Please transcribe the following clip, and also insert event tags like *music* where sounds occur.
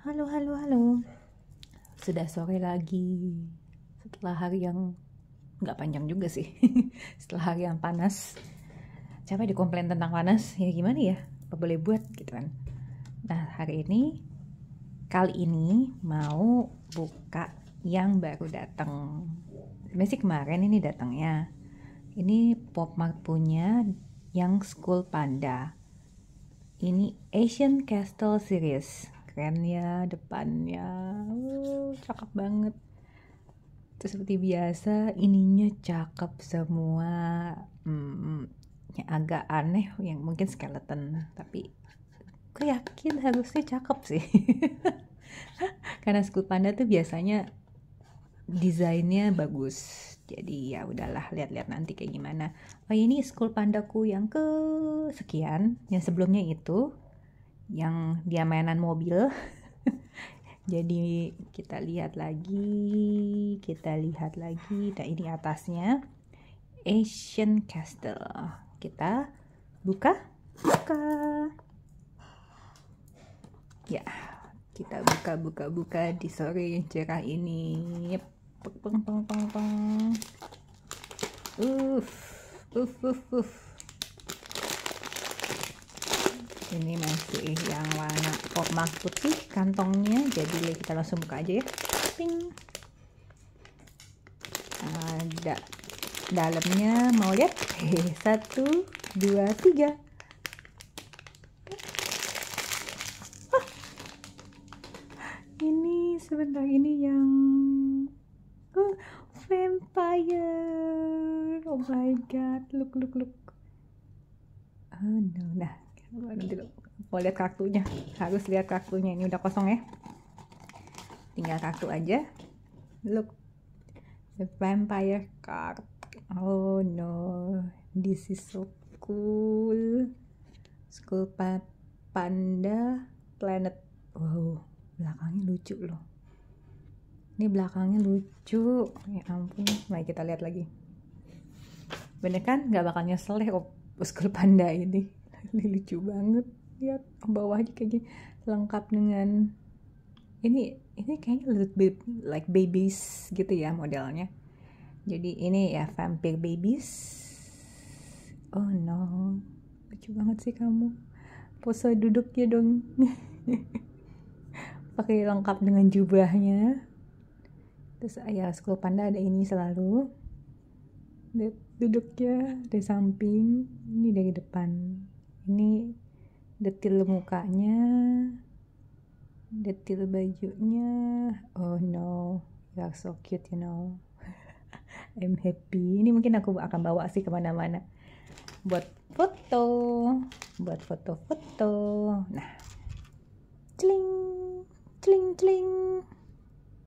Halo, halo, halo. Sudah sore lagi. Setelah hari yang nggak panjang juga sih. *laughs* Setelah hari yang panas. Capek dikomplain tentang panas. Ya gimana ya? Apa boleh buat gitu kan. Nah, hari ini kali ini mau buka yang baru datang. Sebenarnya kemarin ini datangnya. Ini pop Popmart punya yang School Panda. Ini Asian Castle Series keren ya depannya uh, cakep banget terus seperti biasa ininya cakep semua hmm, yang agak aneh yang mungkin skeleton tapi aku yakin harusnya cakep sih *laughs* karena school panda tuh biasanya desainnya bagus jadi ya udahlah lihat-lihat nanti kayak gimana oh ini school pandaku yang ke sekian yang sebelumnya itu yang dia mainan mobil *laughs* jadi kita lihat lagi kita lihat lagi nah ini atasnya Asian Castle kita buka buka ya kita buka buka buka di sore yang cerah ini peng peng peng peng uff uff uff uff ini masih yang warna emas putih kantongnya jadi kita langsung buka aja ya ping ada dalamnya mau lihat eh, satu dua tiga ini sebentar ini yang vampire oh my god look look look oh no nah nanti mau lihat kartunya harus lihat kartunya ini udah kosong ya tinggal kartu aja look the vampire card oh no this is so cool school panda planet wow belakangnya lucu loh ini belakangnya lucu ya ampun mari kita lihat lagi bener kan nggak bakal nyesel deh oh, school panda ini *laughs* lucu banget lihat bawahnya gini lengkap dengan ini ini kayaknya little bit like babies gitu ya modelnya jadi ini ya vampire babies oh no lucu banget sih kamu pose duduknya dong *laughs* pakai lengkap dengan jubahnya terus ayah school panda ada ini selalu lihat duduknya dari samping ini dari depan ini detil mukanya detil bajunya oh no you are so cute you know *laughs* I'm happy ini mungkin aku akan bawa sih kemana-mana buat foto buat foto-foto nah cling, cling, cling.